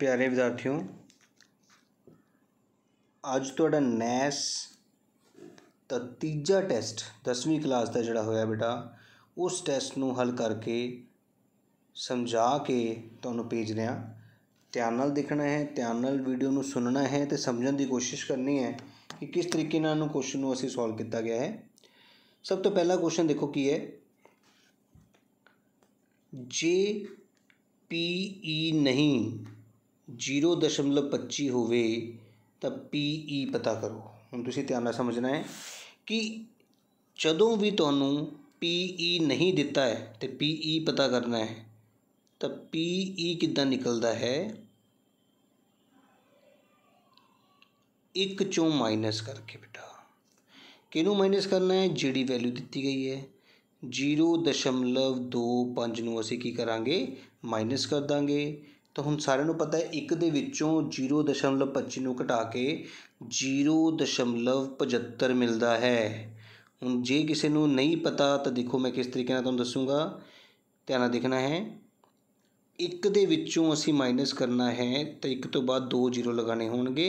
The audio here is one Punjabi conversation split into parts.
ਪਿਆਰੇ ਵਿਦਿਆਰਥੀਓ ਅੱਜ ਤੁਹਾਡਾ ਨੈਸ ਦਾ ਤੀਜਾ ਟੈਸਟ 10ਵੀਂ ਕਲਾਸ ਦਾ ਜਿਹੜਾ ਹੋਇਆ ਬੇਟਾ ਉਸ ਟੈਸਟ ਨੂੰ ਹੱਲ ਕਰਕੇ ਸਮਝਾ ਕੇ ਤੁਹਾਨੂੰ ਭੇਜ ਰਿਹਾ ਧਿਆਨ ਨਾਲ ਦੇਖਣਾ ਹੈ ਧਿਆਨ ਨਾਲ ਵੀਡੀਓ ਨੂੰ ਸੁਣਨਾ ਹੈ ਤੇ ਸਮਝਣ ਦੀ ਕੋਸ਼ਿਸ਼ ਕਰਨੀ ਹੈ ਕਿ ਕਿਸ ਤਰੀਕੇ ਨਾਲ ਨੂੰ ਕੁਐਸਚਨ ਨੂੰ ਅਸੀਂ ਸੋਲਵ ਕੀਤਾ ਗਿਆ ਹੈ ਸਭ ਤੋਂ ਪਹਿਲਾ ਕੁਐਸਚਨ ਦੇਖੋ ਕੀ ਹੈ ਜੇ ਪੀ ਈ ਨਹੀਂ 0.25 ਹੋਵੇ ਤਾਂ PE ਪਤਾ ਕਰੋ ਹੁਣ ਤੁਸੀਂ ਧਿਆਨ ਨਾਲ ਸਮਝਣਾ ਹੈ ਕਿ ਜਦੋਂ ਵੀ ਤੁਹਾਨੂੰ PE ਨਹੀਂ ਦਿੱਤਾ ਹੈ ਤੇ PE ਪਤਾ ਕਰਨਾ ਹੈ ਤਾਂ PE ਕਿੱਦਾਂ ਨਿਕਲਦਾ ਹੈ 1 ਚੋਂ ਮਾਈਨਸ ਕਰਕੇ ਬੇਟਾ ਕਿਹਨੂੰ ਮਾਈਨਸ ਕਰਨਾ ਹੈ ਜਿਹੜੀ ਵੈਲਿਊ ਦਿੱਤੀ ਗਈ ਹੈ 0.25 ਨੂੰ ਅਸੀਂ ਕੀ ਕਰਾਂਗੇ ਮਾਈਨਸ ਕਰ ਦਾਂਗੇ ਤਾਂ ਹੁਣ ਸਾਰਿਆਂ ਨੂੰ ਪਤਾ ਹੈ 1 ਦੇ ਵਿੱਚੋਂ 0.25 ਨੂੰ ਘਟਾ ਕੇ 0.75 ਮਿਲਦਾ ਹੈ ਹੁਣ ਜੇ ਕਿਸੇ ਨੂੰ ਨਹੀਂ ਪਤਾ ਤਾਂ ਦੇਖੋ ਮੈਂ ਕਿਸ ਤਰੀਕੇ ਨਾਲ ਤੁਹਾਨੂੰ ਦੱਸੂਗਾ ਧਿਆਨ ਨਾਲ ਦੇਖਣਾ ਹੈ 1 ਦੇ ਵਿੱਚੋਂ ਅਸੀਂ ਮਾਈਨਸ ਕਰਨਾ ਹੈ ਤਾਂ 1 ਤੋਂ ਬਾਅਦ 2 ਜ਼ੀਰੋ ਲਗਾਣੇ ਹੋਣਗੇ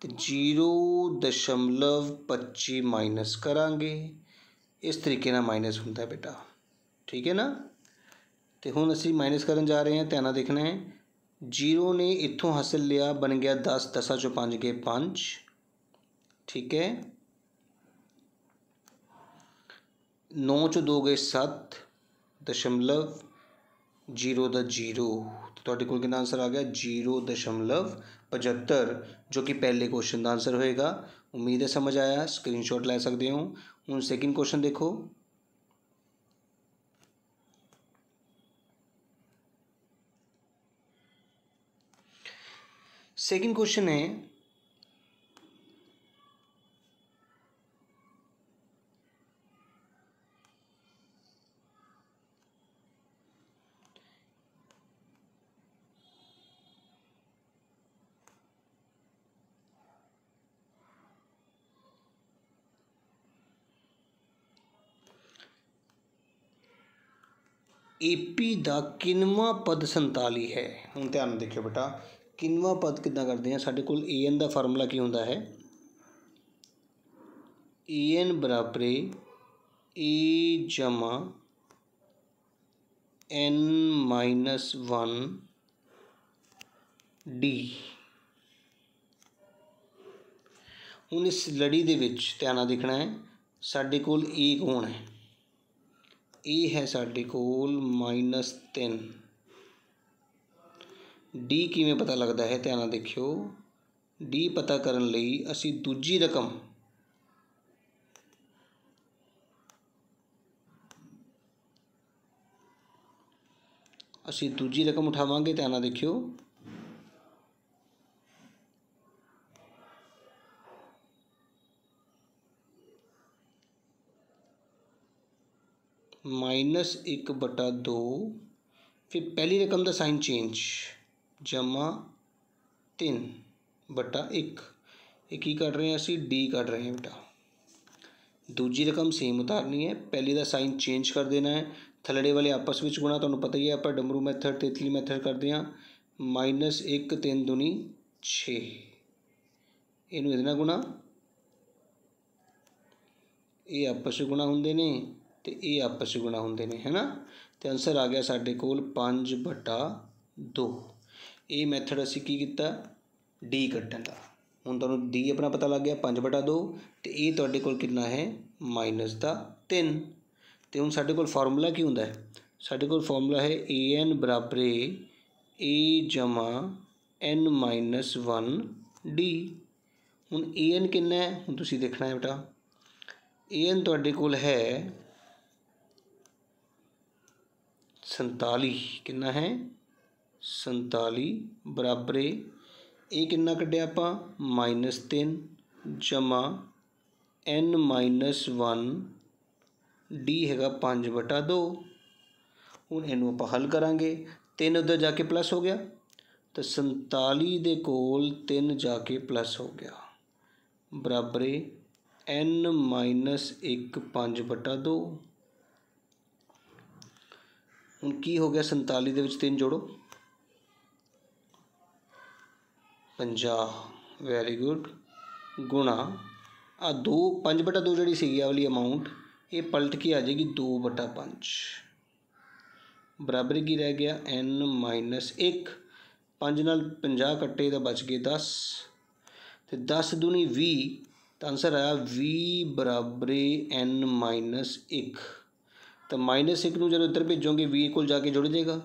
ਤੇ 0.25 ਮਾਈਨਸ ਕਰਾਂਗੇ ਇਸ ਤਰੀਕੇ ਨਾਲ ਮਾਈਨਸ ਹੁੰਦਾ ਬੇਟਾ ਠੀਕ ਹੈ ਨਾ ਤੇ ਹੁਣ ਅਸੀਂ ਮਾਈਨਸ ਕਰਨ ਜਾ ਰਹੇ ਹਾਂ ਧਿਆਨ ਨਾਲ ਦੇਖਣਾ ਹੈ जीरो ने इतों हासिल लिया बन गया दस दसा चो पाँच गए पाँच ठीक है नौ चो दो गए सत्त दशमलव जीरो द जीरो तो थोड़े को आंसर आ गया जीरो दशमलव पचहत्तर जो कि पहले क्वेश्चन का आंसर होएगा उम्मीद है समझ आया स्क्रीनशॉट ले सकते हो हूँ सेकंड क्वेश्चन देखो सेकंड क्वेश्चन है एपी का किनवा पद संताली है हम ध्यान देखियो बेटा ਕਿੰਨਵਾ ਪਦ ਕਿੱਦਾਂ ਕਰਦੇ ਆ ਸਾਡੇ ਕੋਲ an ਦਾ ਫਾਰਮੂਲਾ ਕੀ ਹੁੰਦਾ ਹੈ an ਬਰਾਬਰ a ਜਮਾ n ਮਾਈਨਸ 1 d ਹੁਣ ਇਸ ਲੜੀ ਦੇ ਵਿੱਚ ਧਿਆਨ ਨਾਲ ਦੇਖਣਾ ਹੈ ਸਾਡੇ ਕੋਲ a ਕੋਣ ਹੈ a ਹੈ ਸਾਡੇ ਕੋਲ -3 डी किमें पता लगता है ध्यान देखियो डी पता करने असी दूजी रकम असी दूजी रकम उठावे ध्यान देखियो माइनस एक बटा दो फिर पहली रकम का साइन चेंज ਜਮਾ 3 ਬਟਾ 1 ਇਹ ਕੀ ਕਰ ਰਹੇ ਹਾਂ ਅਸੀਂ ਡੀ ਕਰ ਰਹੇ ਹਾਂ ਬੇਟਾ ਦੂਜੀ ਰਕਮ ਸੇਮ ਉਤਾਰਨੀ ਹੈ ਪਹਿਲੇ ਦਾ ਸਾਈਨ ਚੇਂਜ ਕਰ ਦੇਣਾ ਹੈ ਥੱਲੜੇ ਵਾਲੇ ਆਪਸ ਵਿੱਚ ਗੁਣਾ ਤੁਹਾਨੂੰ ਪਤਾ ਹੀ ਹੈ ਆਪਾਂ ਡਮਰੂ ਮੈਥਡ ਤੇਤਲੀ ਮੈਥਡ ਕਰਦੇ ਹਾਂ 1 3 ਦੁਨੀ 6 ਇਹਨੂੰ ਇਹਦੇ ਨਾਲ ਗੁਣਾ ਇਹ ਆਪਸ ਵਿੱਚ ਗੁਣਾ ਹੁੰਦੇ ਨੇ ਤੇ ਇਹ ਆਪਸ ਵਿੱਚ ਗੁਣਾ ਹੁੰਦੇ ਨੇ ਹੈਨਾ ਤੇ ਆਨਸਰ ਆ ਗਿਆ ਸਾਡੇ ਕੋਲ 5 2 ਇਹ ਮੈਥਡ ਅਸੀਂ ਕੀ ਕੀਤਾ ਡੀ ਕੱਟਣ ਦਾ ਹੁਣ ਤੁਹਾਨੂੰ ਡੀ ਆਪਣਾ ਪਤਾ ਲੱਗ ਗਿਆ 5 2 ਤੇ ਇਹ ਤੁਹਾਡੇ ਕੋਲ ਕਿੰਨਾ ਹੈ ਮਾਈਨਸ ਦਾ 3 ਤੇ ਹੁਣ ਸਾਡੇ ਕੋਲ ਫਾਰਮੂਲਾ ਕੀ ਹੁੰਦਾ ਹੈ ਸਾਡੇ ਕੋਲ ਫਾਰਮੂਲਾ ਹੈ an ਬਰਾਬਰ a ਜਮਾ n ਮਾਈਨਸ 1 d ਹੁਣ an ਕਿੰਨਾ ਹੈ ਹੁਣ ਤੁਸੀਂ ਦੇਖਣਾ ਹੈ ਬੇਟਾ an ਤੁਹਾਡੇ ਕੋਲ ਹੈ 47 ਕਿੰਨਾ ਹੈ 47 ਬਰਾਬਰ ਇਹ ਕਿੰਨਾ ਕੱਢਿਆ ਆਪਾਂ ਮਾਈਨਸ 3 ਜਮਾ n ਮਾਈਨਸ 1 d ਹੈਗਾ 5 2 ਹੁਣ ਇਹਨੂੰ ਆਪਾਂ ਹੱਲ ਕਰਾਂਗੇ 3 ਉਧਰ ਜਾ ਕੇ ਪਲੱਸ ਹੋ ਗਿਆ ਤਾਂ 47 ਦੇ ਕੋਲ 3 ਜਾ ਕੇ ਪਲੱਸ ਹੋ ਗਿਆ ਬਰਾਬਰ n ਮਾਈਨਸ 1 5 2 ਹੁਣ ਕੀ ਹੋ ਗਿਆ 47 ਦੇ ਵਿੱਚ 3 ਜੋੜੋ 50 ਵੈਰੀ ਗੁੱਡ ਗੁਣਾ ਆ 2 5 2 ਜਿਹੜੀ ਸੀਗੀ ਆ ਵਾਲੀ ਅਮਾਉਂਟ ਇਹ ਪਲਟ ਕੇ ਆ ਜਾਏਗੀ 2 5 ਬਰਾਬਰ ਕੀ ਰਹਿ ਗਿਆ n 1 5 ਨਾਲ 50 ਕੱਟੇ ਤਾਂ ਬਚ ਗਏ 10 ਤੇ 10 ਦੂਣੀ 20 ਤਾਂ ਆਨਸਰ ਆਇਆ 20 ਬਰਾਬਰ n 1 ਤਾਂ -1 ਨੂੰ ਜਦੋਂ ਇੱਧਰ ਭੇਜੋਗੇ 20 ਕੋਲ ਜਾ ਕੇ ਜੁੜ ਜਾਏਗਾ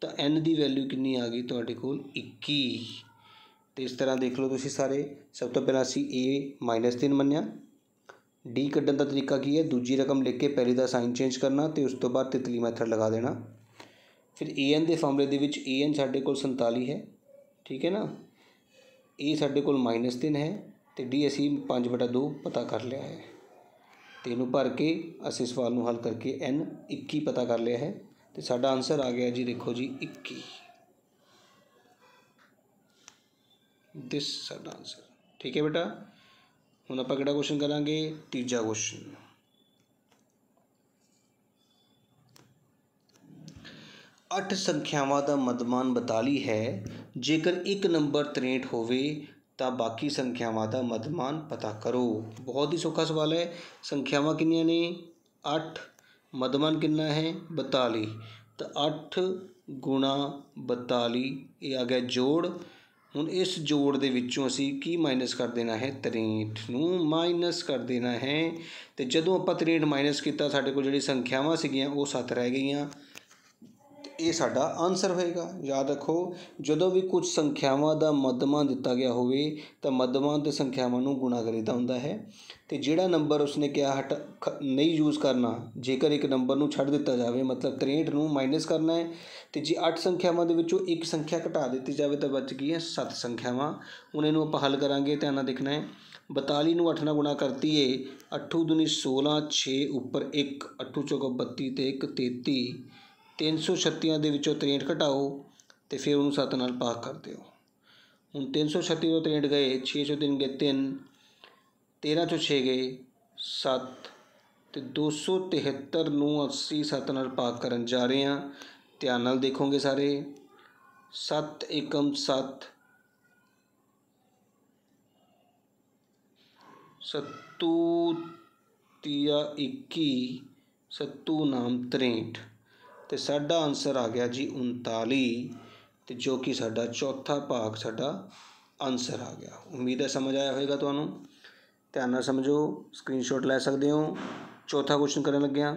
ਤਾਂ n ਦੀ ਵੈਲਿਊ ਕਿੰਨੀ ਆ ਗਈ ਤੁਹਾਡੇ ਕੋਲ 21 ਤੇ ਇਸ ਤਰ੍ਹਾਂ ਦੇਖ ਲਓ ਤੁਸੀਂ ਸਾਰੇ ਸਭ ਤੋਂ ਪਹਿਲਾਂ ਅਸੀਂ a 3 ਮੰਨਿਆ d ਕੱਢਣ ਦਾ ਤਰੀਕਾ ਕੀ ਹੈ ਦੂਜੀ ਰਕਮ ਲਿਖ ਕੇ ਪਹਿਲੀ ਦਾ ਸਾਈਨ ਚੇਂਜ ਕਰਨਾ ਤੇ ਉਸ ਤੋਂ ਬਾਅਦ ਤਿਤਲੀ ਮੈਥਡ ਲਗਾ ਦੇਣਾ ਫਿਰ an ਦੇ ਫਾਰਮੂਲੇ ਦੇ ਵਿੱਚ an ਸਾਡੇ ਕੋਲ 47 ਹੈ ਠੀਕ ਹੈ ਨਾ a ਸਾਡੇ ਕੋਲ -3 ਹੈ ਤੇ d ਅਸੀਂ 5/2 ਪਤਾ ਕਰ ਲਿਆ ਹੈ ਤੇ ਇਹਨੂੰ ਭਰ ਕੇ ਅਸੀਂ ਸਵਾਲ ਨੂੰ ਹੱਲ ਕਰਕੇ n 21 ਪਤਾ ਕਰ ਲਿਆ ਹੈ ਤੇ ਸਾਡਾ ਆਨਸਰ ਆ ਗਿਆ ਜੀ ਦੇਖੋ ਜੀ 21 दिस आंसर ठीक है बेटा हम आप कितना क्वेश्चन तीजा क्वेश्चन अठ संख्यावान का मतमान बताली है जेकर एक नंबर त्रेंट हो तो बाकी संख्याव का मतमान पता करो बहुत ही सौखा सवाल है संख्याव कि ने अठ मतमान कि है बताली तो अठ गुणा बताली आ गया जोड़ ਹੁਣ ਇਸ ਜੋੜ ਦੇ ਵਿੱਚੋਂ ਅਸੀਂ ਕੀ ਮਾਈਨਸ ਕਰ ਦੇਣਾ ਹੈ 63 ਨੂੰ ਮਾਈਨਸ ਕਰ ਦੇਣਾ ਹੈ ਤੇ ਜਦੋਂ ਆਪਾਂ 63 ਮਾਈਨਸ ਕੀਤਾ ਸਾਡੇ ਕੋਲ ਜਿਹੜੀ ਸੰਖਿਆਵਾਂ ਸੀਗੀਆਂ ਉਹ 7 ਰਹਿ ਗਈਆਂ ਇਹ ਸਾਡਾ ਆਨਸਰ ਹੋਏਗਾ ਯਾਦ ਰੱਖੋ ਜਦੋਂ ਵੀ ਕੁਝ ਸੰਖਿਆਵਾਂ ਦਾ ਮੱਧਮਾ ਦਿੱਤਾ ਗਿਆ ਹੋਵੇ ਤਾਂ ਮੱਧਮਾ ਤੇ ਸੰਖਿਆਵਾਂ ਨੂੰ ਗੁਣਾ ਕਰੀਦਾ ਹੁੰਦਾ ਹੈ ਤੇ ਜਿਹੜਾ ਨੰਬਰ ਉਸਨੇ ਕਿਹਾ ਹਟ ਨਹੀਂ ਯੂਜ਼ ਕਰਨਾ ਜੇਕਰ ਇੱਕ ਨੰਬਰ ਨੂੰ ਛੱਡ ਦਿੱਤਾ ਜਾਵੇ ਮਤਲਬ 63 ਨੂੰ ਮਾਈਨਸ ਕਰਨਾ ਹੈ ਤੇ ਜੇ 8 ਸੰਖਿਆਵਾਂ ਦੇ ਵਿੱਚੋਂ ਇੱਕ ਸੰਖਿਆ ਘਟਾ ਦਿੱਤੀ ਜਾਵੇ ਤਾਂ ਬਚ ਗਈਆਂ 7 ਸੰਖਿਆਵਾਂ ਉਹਨਾਂ ਨੂੰ ਆਪਾਂ ਹੱਲ ਕਰਾਂਗੇ ਧਿਆਨ ਨਾਲ ਦੇਖਣਾ ਹੈ 42 ਨੂੰ 8 ਨਾਲ ਗੁਣਾ ਕਰਤੀਏ 8 ਦੁਨੀ 16 6 ਉੱਪਰ 1 8 4 32 ਤੇ 1 33 336 ਦੇ ਵਿੱਚੋਂ 63 ਘਟਾਓ ਤੇ ਫਿਰ ਉਹਨੂੰ 7 ਨਾਲ ਭਾਗ ਕਰ ਦਿਓ ਹੁਣ 336 ਤੋਂ 63 ਗਏ 6 ਤੋਂ 3 ਗਏ 3 13 ਤੋਂ 6 ਗਏ 7 ਤੇ 273 ਨੂੰ 80 7 ਨਾਲ ਭਾਗ ਕਰਨ ਜਾ ਰਹੇ ਹਾਂ ਧਿਆਨ ਨਾਲ ਦੇਖੋਗੇ ਸਾਰੇ 7 1 7 ਸਤੂ ਤੀਆ 21 ਸਤੂ ਨਾਮ 63 ਤੇ ਸਾਡਾ ਆਨਸਰ ਆ ਗਿਆ ਜੀ 39 ਤੇ ਜੋ ਕਿ ਸਾਡਾ ਚੌਥਾ ਭਾਗ ਸਾਡਾ ਆਨਸਰ ਆ ਗਿਆ ਉਮੀਦ ਹੈ ਸਮਝ ਆਇਆ ਹੋਵੇਗਾ ਤੁਹਾਨੂੰ ਧਿਆਨ ਨਾਲ ਸਮਝੋ ਸਕਰੀਨਸ਼ਾਟ ਲੈ ਸਕਦੇ ਹੋ ਚੌਥਾ ਕੁਐਸਚਨ ਕਰਨ ਲੱਗਿਆ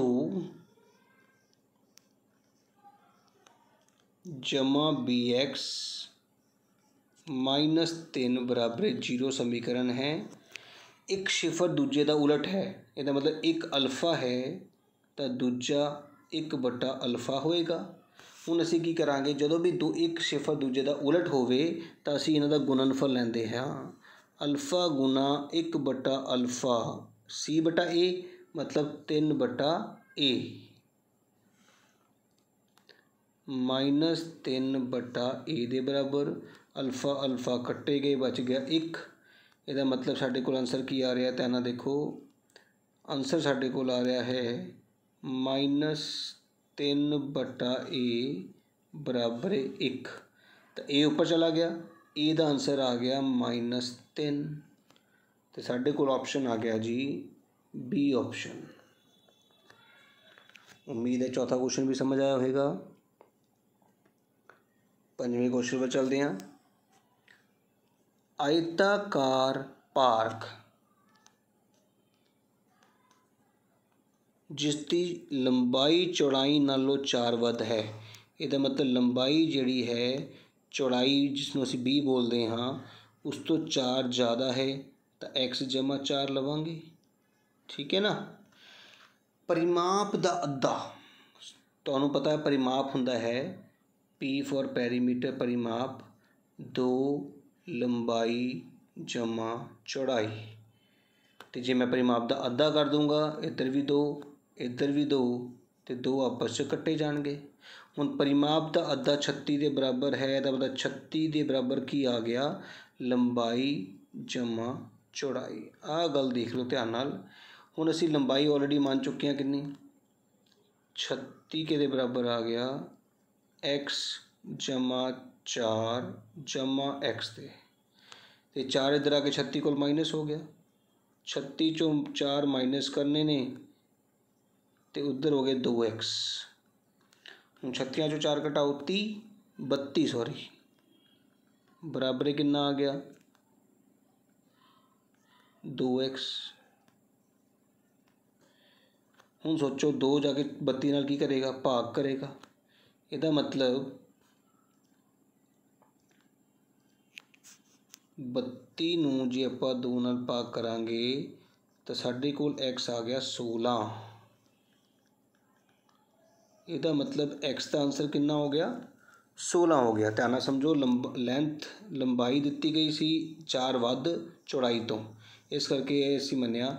2 ਜਮਾ bx ਮਾਈਨਸ 3 ਬਰਾਬਰ 0 ਸਮੀਕਰਨ ਹੈ ਇੱਕ ਸਿਫਰ ਦੂਜੇ ਦਾ ਉਲਟ ਹੈ ਇਹਦਾ ਮਤਲਬ ਇੱਕ ਅਲਫਾ ਹੈ ਤਾਂ ਦੂਜਾ 1 ਬਟਾ ਅਲਫਾ ਹੋਏਗਾ ਹੁਣ ਅਸੀਂ ਕੀ ਕਰਾਂਗੇ ਜਦੋਂ ਵੀ ਦੋ ਇੱਕ ਸਿਫਰ ਦੂਜੇ ਦਾ ਉਲਟ ਹੋਵੇ ਤਾਂ ਅਸੀਂ ਇਹਨਾਂ ਦਾ ਗੁਣਨਫਲ ਲੈਂਦੇ ਹਾਂ ਅਲਫਾ ਗੁਣਾ 1 ਬਟਾ ਅਲਫਾ c ਬਟਾ a ਮਤਲਬ 3 ਬਟਾ a ਮਾਈਨਸ 3 ਬਟਾ a ਦੇ ਬਰਾਬਰ ਅਲਫਾ ਅਲਫਾ ਕੱਟੇ ਗਏ ਬਚ ਗਿਆ 1 ਇਹਦਾ ਮਤਲਬ ਸਾਡੇ ਕੋਲ ਆਨਸਰ ਕੀ ਆ ਰਿਹਾ ਤਾਂ ਇਹਨਾਂ ਦੇਖੋ ਆਨਸਰ ਸਾਡੇ ਕੋਲ ਆ ਰਿਹਾ ਹੈ -3/a ਬਰਾਬਰ 1 ਤਾਂ a ਉੱਪਰ ਚਲਾ ਗਿਆ a ਦਾ ਆਨਸਰ ਆ ਗਿਆ -3 ਤੇ ਸਾਡੇ ਕੋਲ ਆਪਸ਼ਨ ਆ ਗਿਆ ਜੀ b ਆਪਸ਼ਨ ਉਮੀਦ ਹੈ ਚੌਥਾ ਕੁਐਸਚਨ ਵੀ ਸਮਝ ਆਇਆ ਹੋਵੇਗਾ ਪੰਜਵੇਂ ਕੁਐਸਚਨ 'ਤੇ ਚਲਦੇ ਹਾਂ ਆਇਤਾਕਾਰ ਪਾਰਕ ਜਿਸ ਦੀ ਲੰਬਾਈ ਚੌੜਾਈ ਨਾਲੋਂ ਚਾਰ ਵੱਧ ਹੈ ਇਹਦਾ ਮਤਲਬ ਲੰਬਾਈ ਜਿਹੜੀ ਹੈ ਚੌੜਾਈ ਜਿਸ ਨੂੰ ਅਸੀਂ b ਬੋਲਦੇ ਹਾਂ ਉਸ ਤੋਂ ਚਾਰ ਜ਼ਿਆਦਾ ਹੈ ਤਾਂ x 4 ਲਵਾਂਗੇ ਠੀਕ ਹੈ ਨਾ ਪਰਿਮਾਪ ਦਾ ਅੱਧਾ ਤੁਹਾਨੂੰ ਪਤਾ ਹੈ ਪਰਿਮਾਪ ਹੁੰਦਾ ਹੈ p ਫੋਰ ਪੈਰੀਮੀਟਰ ਪਰਿਮਾਪ 2 ਲੰਬਾਈ ਜਮਾ ਚੌੜਾਈ ਤੇ ਜੇ ਮੈਂ ਪਰਿਮਾਪ ਦਾ ਅੱਧਾ ਕਰ ਦੂੰਗਾ ਇੱਧਰ ਵੀ 2 ਇੱਧਰ ਵੀ 2 ਤੇ ਦੋ ਆਪਸ ਵਿੱਚ ਕੱਟੇ ਜਾਣਗੇ ਹੁਣ ਪਰਿਮਾਪ ਦਾ ਅੱਧਾ 36 ਦੇ ਬਰਾਬਰ ਹੈ ਇਹਦਾ ਮਤਲਬ 36 ਦੇ ਬਰਾਬਰ ਕੀ ਆ ਗਿਆ ਲੰਬਾਈ ਜਮਾ ਚੌੜਾਈ ਆਹ ਗੱਲ ਦੇਖ ਲਓ ਧਿਆਨ ਨਾਲ ਹੁਣ ਅਸੀਂ ਲੰਬਾਈ ਆਲਰੇਡੀ ਮੰਨ ਚੁੱਕੇ ਹਾਂ ਕਿੰਨੀ 36 ਕੇ ਦੇ ਬਰਾਬਰ ਆ ਗਿਆ x ਜਮਾ 4 ਜਮਾ x ਤੇ ਤੇ 4 ਇਧਰ ਆ ਕੇ 36 ਕੋਲ ਮਾਈਨਸ ਹੋ ਗਿਆ 36 ਚੋਂ 4 ਮਾਈਨਸ ਕਰਨੇ ਨੇ ਤੇ ਉਧਰ ਹੋ ਗਏ 2x ਹੁਣ 36 ਚੋਂ 4 ਘਟਾਓ 30 32 ਸੌਰੀ ਬਰਾਬਰ ਕਿੰਨਾ ਆ ਗਿਆ 2x ਹੁਣ ਸੋਚੋ 2 ਜਾ ਕੇ 32 ਨਾਲ ਕੀ ਕਰੇਗਾ ਭਾਗ ਕਰੇਗਾ ਇਹਦਾ ਮਤਲਬ ਬੱਤੀ ਨੂੰ ਜੇ ਆਪਾਂ ਦੋ ਨਾਲ ਭਾਗ ਕਰਾਂਗੇ ਤਾਂ ਸਾਡੇ ਕੋਲ x ਆ ਗਿਆ 16 ਇਹਦਾ ਮਤਲਬ x ਦਾ ਆਨਸਰ ਕਿੰਨਾ ਹੋ ਗਿਆ 16 ਹੋ ਗਿਆ ਧਿਆਨ ਨਾਲ ਸਮਝੋ ਲੈਂਥ ਲੰਬਾਈ ਦਿੱਤੀ ਗਈ ਸੀ 4 ਵੱਧ ਚੌੜਾਈ ਤੋਂ ਇਸ ਕਰਕੇ ਅਸੀਂ ਮੰਨਿਆ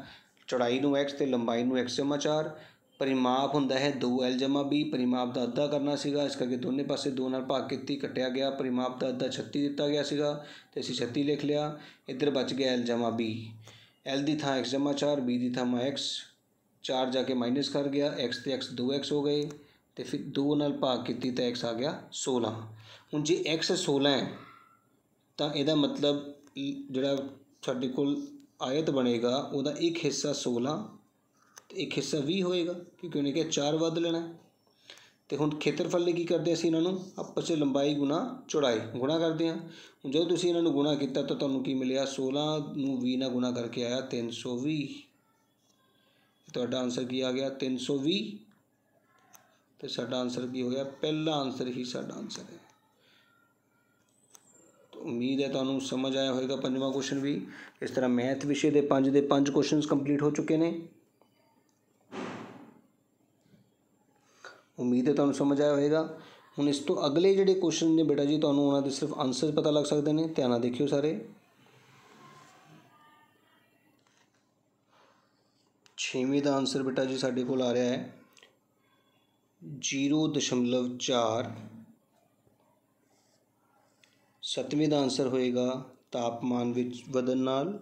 ਚੌੜਾਈ ਨੂੰ x ਤੇ ਲੰਬਾਈ ਨੂੰ x 4 ਪਰਿਮਾਪ ਹੁੰਦਾ ਹੈ 2l ਜਮਾ b ਪਰਿਮਾਪ ਦਾ ਅੱਧਾ ਕਰਨਾ ਸੀਗਾ ਇਸ ਕਰਕੇ ਦੋਨੇ ਪਾਸੇ 2 ਨਾਲ ਭਾਗ ਕੀਤੀ ਕੱਟਿਆ ਗਿਆ ਪਰਿਮਾਪ ਦਾ ਅੱਧਾ 36 ਦਿੱਤਾ ਗਿਆ ਸੀਗਾ ਤੇ ਅਸੀਂ 36 ਲਿਖ ਲਿਆ ਇੱਧਰ ਬਚ ਗਿਆ l ਜਮਾ b l ਦੀ ਥਾਂ x ਜਮਾ 4 b ਦੀ ਥਾਂ x 4 ਜਾ ਕੇ ਮਾਈਨਸ ਕਰ ਗਿਆ x ਤੇ x 2x ਹੋ ਗਏ ਤੇ ਫਿਰ 2 ਨਾਲ ਭਾਗ ਕੀਤੀ ਤਾਂ x ਆ ਗਿਆ 16 ਹੁਣ ਜੇ x 16 ਹੈ ਤਾਂ ਇਹਦਾ ਮਤਲਬ ਜਿਹੜਾ ਸਾਡੇ ਕੋਲ ਆਇਤ ਬਣੇਗਾ ਉਹਦਾ ਇੱਕ ਹਿੱਸਾ 16 ਤੇ ਇੱਕ ਹਿੱਸਾ 20 ਹੋਏਗਾ ਕਿਉਂਕਿ ਉਹਨੇ ਕਿਹਾ 4 ਵੱਧ ਲੈਣਾ ਤੇ ਹੁਣ ਖੇਤਰਫਲ ਲਈ ਕੀ ਕਰਦੇ ਅਸੀਂ ਇਹਨਾਂ ਨੂੰ ਆਪਸ ਵਿੱਚ ਲੰਬਾਈ ਗੁਣਾ ਚੌੜਾਈ ਗੁਣਾ ਕਰਦੇ ਹਾਂ ਹੁਣ ਜਦੋਂ ਤੁਸੀਂ ਇਹਨਾਂ ਨੂੰ ਗੁਣਾ ਕੀਤਾ ਤਾਂ ਤੁਹਾਨੂੰ ਕੀ ਮਿਲਿਆ 16 ਨੂੰ 20 ਨਾਲ ਗੁਣਾ ਕਰਕੇ ਆਇਆ 320 ਤੁਹਾਡਾ ਆਨਸਰ ਕੀ ਆ ਗਿਆ 320 ਤੇ ਸਾਡਾ ਆਨਸਰ ਕੀ ਹੋ ਗਿਆ ਪਹਿਲਾ ਆਨਸਰ ਹੀ ਸਾਡਾ ਆਨਸਰ ਹੈ ਉਮੀਦ ਹੈ ਤੁਹਾਨੂੰ ਸਮਝ ਆਇਆ ਹੋਵੇਗਾ ਪੰਜਵਾਂ ਕੁਐਸਚਨ ਵੀ ਇਸ ਤਰ੍ਹਾਂ ਮੈਥ ਵਿਸ਼ੇ ਦੇ ਪੰਜ ਦੇ ਪੰਜ ਕੁਐਸਚਨਸ ਕੰਪਲੀਟ ਹੋ ਚੁੱਕੇ ਨੇ ਉਮੀਦ ਹੈ ਤੁਹਾਨੂੰ ਸਮਝ ਆਇਆ ਹੋਵੇਗਾ ਹੁਣ ਇਸ ਤੋਂ ਅਗਲੇ ਜਿਹੜੇ ਕੁਐਸਚਨ ਨੇ ਬੇਟਾ ਜੀ ਤੁਹਾਨੂੰ ਉਹਨਾਂ ਦੇ ਸਿਰਫ ਆਨਸਰ ਪਤਾ ਲੱਗ ਸਕਦੇ ਨੇ ਧਿਆਨ ਨਾਲ ਦੇਖਿਓ ਸਾਰੇ 6ਵੇਂ ਦਾ ਆਨਸਰ ਬੇਟਾ ਜੀ ਸਾਡੇ ਕੋਲ ਆ ਰਿਹਾ ਹੈ 0.4 ਸੱਤਵੇਂ ਦਾ ਆਨਸਰ ਹੋਏਗਾ ਤਾਪਮਾਨ ਵਿੱਚ ਵਧਨ ਨਾਲ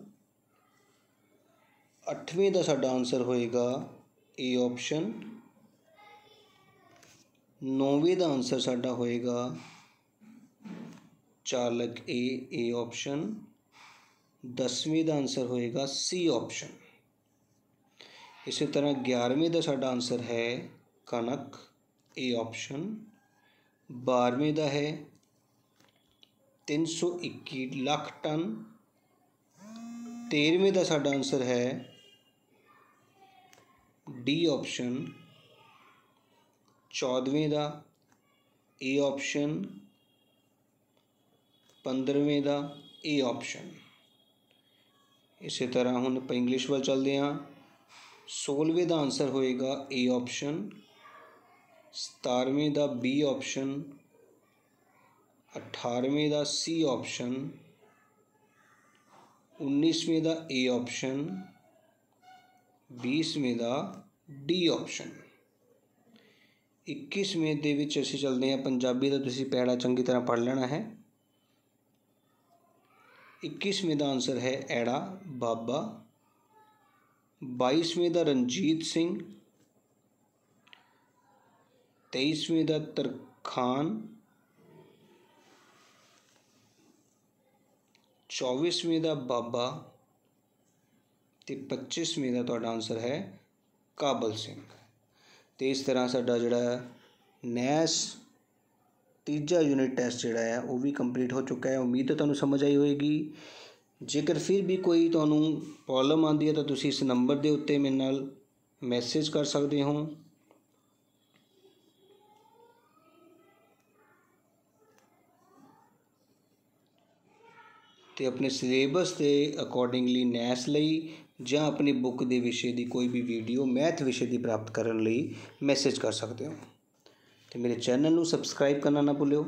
8ਵੇਂ ਦਾ ਸਾਡਾ ਆਨਸਰ ਹੋਏਗਾ ਏ ਆਪਸ਼ਨ नौवीं का आंसर साढ़ा होएगा चालक ए ए ऑप्शन दसवीं का आंसर होएगा सी ऑप्शन इस तरह ग्यारहवीं का साडा आंसर है कनक ए ऑप्शन बारहवीं का है तीन सौ इक्की लख टन तेरहवीं का साडा आंसर है डी ऑप्शन चौदवें का ए ऑप्शन पंद्रहवें का ए ऑप्शन इस तरह हम इंग्लिश वाल चलते हाँ सोलवें का आंसर होएगा ए ऑप्शन सतारवें का बी ऑप्शन अठारवें का सी ऑप्शन उन्नीसवें का ए ऑप्शन बीसवें का डी ऑप्शन 21ਵੇਂ ਦੇ ਵਿੱਚ ਅਸੀਂ ਚੱਲਦੇ ਹਾਂ ਪੰਜਾਬੀ ਦਾ ਤੁਸੀਂ ਪੈੜਾ ਚੰਗੀ ਤਰ੍ਹਾਂ ਪੜ੍ਹ ਲੈਣਾ ਹੈ 21ਵੇਂ ਦਾ ਆਨਸਰ ਹੈ ਐੜਾ ਬਾਬਾ 22ਵੇਂ ਦਾ ਰਣਜੀਤ ਸਿੰਘ 23ਵੇਂ ਦਾ ਤਰਖਾਨ 24ਵੇਂ ਦਾ ਬਾਬਾ ਤੇ 25ਵੇਂ ਦਾ ਤੁਹਾਡਾ ਆਨਸਰ ਹੈ ਕਾਬਲ ਸਿੰਘ ਤੇ ਇਸ ਤਰ੍ਹਾਂ ਸਾਡਾ ਜਿਹੜਾ ਨੈਸ ਤੀਜਾ ਯੂਨਿਟ ਟੈਸਟ ਜਿਹੜਾ ਹੈ ਉਹ ਵੀ ਕੰਪਲੀਟ ਹੋ ਚੁੱਕਾ ਹੈ ਉਮੀਦ ਹੈ ਤੁਹਾਨੂੰ ਸਮਝ ਆਈ ਹੋਵੇਗੀ ਜੇਕਰ ਫਿਰ ਵੀ ਕੋਈ ਤੁਹਾਨੂੰ ਪ੍ਰੋਬਲਮ ਆਉਂਦੀ ਹੈ ਤਾਂ ਤੁਸੀਂ ਇਸ ਨੰਬਰ ਦੇ ਉੱਤੇ ਮੇਰੇ ਨਾਲ ਮੈਸੇਜ ਕਰ ਸਕਦੇ ਹੋ ਤੇ ਆਪਣੇ ਸਿਲੇਬਸ ਦੇ ਅਕੋਰਡਿੰਗਲੀ ਨੈਸ ਲਈ ਜਾਂ ਆਪਣੀ ਬੁੱਕ ਦੇ ਵਿਸ਼ੇ ਦੀ ਕੋਈ ਵੀ ਵੀਡੀਓ ਮੈਥ ਵਿਸ਼ੇ ਦੀ ਪ੍ਰਾਪਤ ਕਰਨ ਲਈ ਮੈਸੇਜ ਕਰ ਸਕਦੇ ਹੋ ਤੇ ਮੇਰੇ ਚੈਨਲ ਨੂੰ ਸਬਸਕ੍ਰਾਈਬ ਕਰਨਾ ਨਾ ਭੁੱਲਿਓ